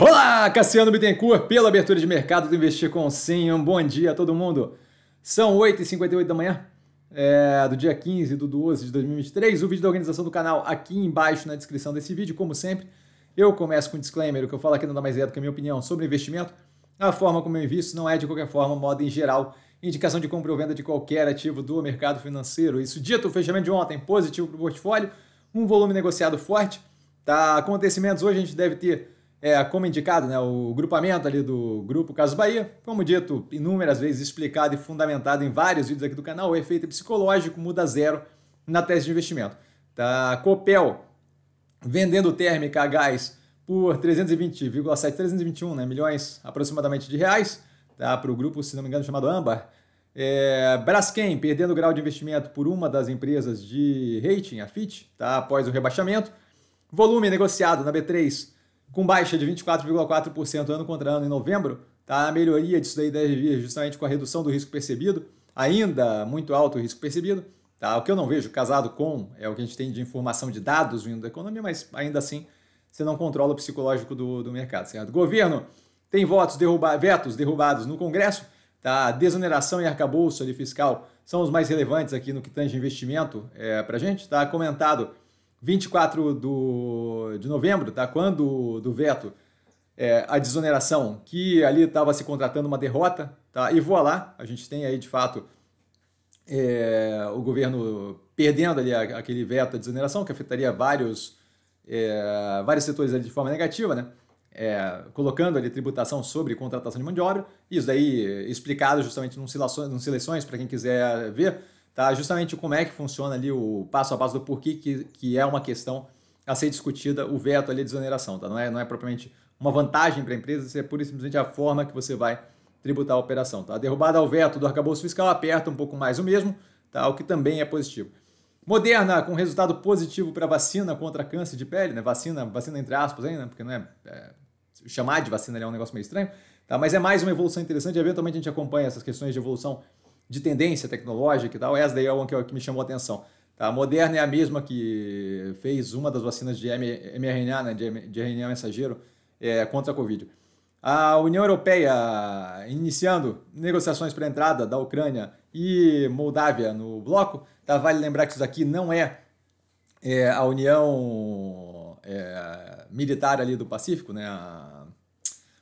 Olá, Cassiano Bittencourt, pela abertura de mercado do Investir com Sim. Um bom dia a todo mundo. São 8h58 da manhã é, do dia 15 do 12 de 2023. O vídeo da organização do canal aqui embaixo na descrição desse vídeo, como sempre. Eu começo com um disclaimer, o que eu falo aqui não dá mais ideia é do que a minha opinião sobre investimento. A forma como eu invisto não é, de qualquer forma, moda em geral, indicação de compra ou venda de qualquer ativo do mercado financeiro. Isso dito, o fechamento de ontem positivo para o portfólio, um volume negociado forte. Tá? Acontecimentos hoje a gente deve ter é, como indicado, né, o grupamento ali do grupo Caso Bahia, como dito inúmeras vezes, explicado e fundamentado em vários vídeos aqui do canal, o efeito psicológico muda zero na tese de investimento. Tá? Copel vendendo térmica a gás por 320,7, né, milhões aproximadamente de reais tá? para o grupo, se não me engano, chamado Ambar É, Braskem perdendo o grau de investimento por uma das empresas de rating, a FIT, tá? após o rebaixamento. Volume negociado na B3 com baixa de 24,4% ano contra ano em novembro, tá? a melhoria disso daí deve vir justamente com a redução do risco percebido, ainda muito alto o risco percebido, tá? o que eu não vejo casado com é o que a gente tem de informação de dados vindo da economia, mas ainda assim você não controla o psicológico do, do mercado, certo? Governo tem votos derruba vetos derrubados no Congresso, tá? desoneração e arcabouço ali fiscal são os mais relevantes aqui no que tange investimento é, para a gente, está comentado 24 do, de novembro, tá? quando do veto é, a desoneração, que ali estava se contratando uma derrota, tá? e voa lá, a gente tem aí de fato é, o governo perdendo ali aquele veto à desoneração, que afetaria vários, é, vários setores ali de forma negativa, né? É, colocando ali tributação sobre contratação de mão de obra, isso daí explicado justamente nas seleções, para quem quiser ver, tá? Justamente como é que funciona ali o passo a passo do porquê que, que é uma questão a ser discutida o veto ali de exoneração tá? Não é, não é propriamente uma vantagem para a empresa, isso é pura e simplesmente a forma que você vai tributar a operação, tá? A derrubada ao veto do arcabouço fiscal aperta um pouco mais o mesmo, tá? O que também é positivo. Moderna com resultado positivo para vacina contra câncer de pele, né? Vacina, vacina entre aspas aí né? porque não é, é, chamar de vacina é um negócio meio estranho, tá? Mas é mais uma evolução interessante, eventualmente a gente acompanha essas questões de evolução de tendência tecnológica e tal, essa daí é uma que, que me chamou a atenção. Tá? A Moderna é a mesma que fez uma das vacinas de mRNA, né, de RNA mensageiro, é, contra a Covid. A União Europeia iniciando negociações para a entrada da Ucrânia e Moldávia no bloco. Tá? Vale lembrar que isso aqui não é, é a União é, Militar ali do Pacífico, né? a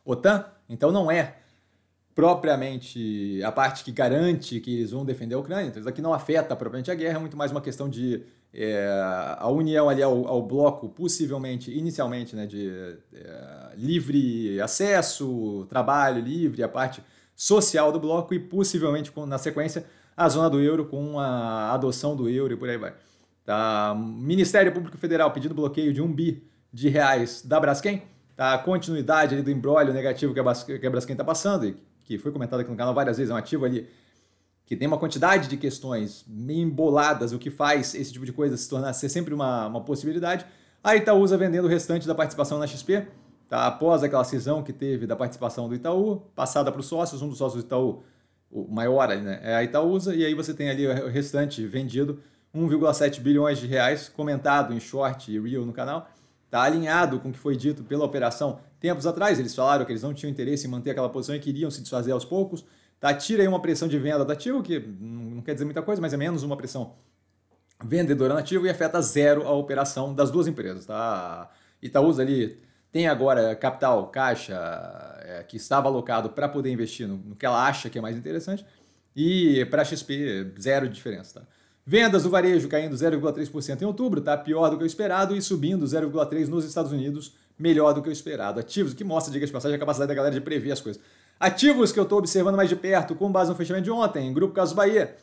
OTAN, então não é propriamente a parte que garante que eles vão defender a Ucrânia. Então, isso aqui não afeta propriamente a guerra, é muito mais uma questão de é, a união ali ao, ao, bloco, possivelmente, inicialmente, né, de é, livre acesso, trabalho livre, a parte social do bloco e possivelmente, na sequência, a zona do euro com a adoção do euro e por aí vai. Tá? Ministério Público Federal pedindo bloqueio de um bi de reais da Braskem. Tá? A continuidade ali do embrólio negativo que a Braskem está passando e que foi comentado aqui no canal várias vezes, é um ativo ali que tem uma quantidade de questões meio emboladas, o que faz esse tipo de coisa se tornar ser sempre uma, uma possibilidade. A Itaúsa vendendo o restante da participação na XP, tá? após aquela cisão que teve da participação do Itaú, passada para os sócios, um dos sócios do Itaú, o maior ali né, é a Itaúsa, e aí você tem ali o restante vendido, 1,7 bilhões de reais, comentado em short e real no canal está alinhado com o que foi dito pela operação tempos atrás. Eles falaram que eles não tinham interesse em manter aquela posição e queriam se desfazer aos poucos. Tá, tira aí uma pressão de venda do ativo, que não quer dizer muita coisa, mas é menos uma pressão vendedora no ativo e afeta zero a operação das duas empresas. Tá? Itaúsa ali tem agora capital, caixa, é, que estava alocado para poder investir no, no, que ela acha que é mais interessante. E para XP, zero diferença. Tá? Vendas do varejo caindo 0,3% em outubro, tá pior do que o esperado, e subindo 0,3% nos Estados Unidos, melhor do que o esperado. Ativos, que mostra, diga as passagens a capacidade da galera de prever as coisas. Ativos que eu estou observando mais de perto, com base no fechamento de ontem, Grupo Caso Bahia,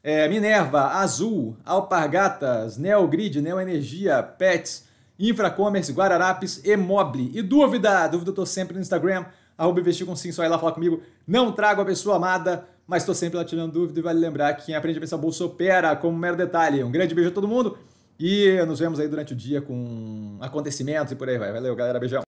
é, Minerva, Azul, Alpargatas, Neogrid, Neoenergia, Pets, Infracommerce, Guararapes, Emobile. E dúvida? Dúvida eu estou sempre no Instagram, arroba investir com sim, só ir lá falar comigo. Não trago a pessoa amada, mas estou sempre lá tirando dúvida e vale lembrar que quem aprende a pensar bolsa opera como um mero detalhe. Um grande beijo a todo mundo e nos vemos aí durante o dia com acontecimentos e por aí vai. Valeu, galera. Beijão.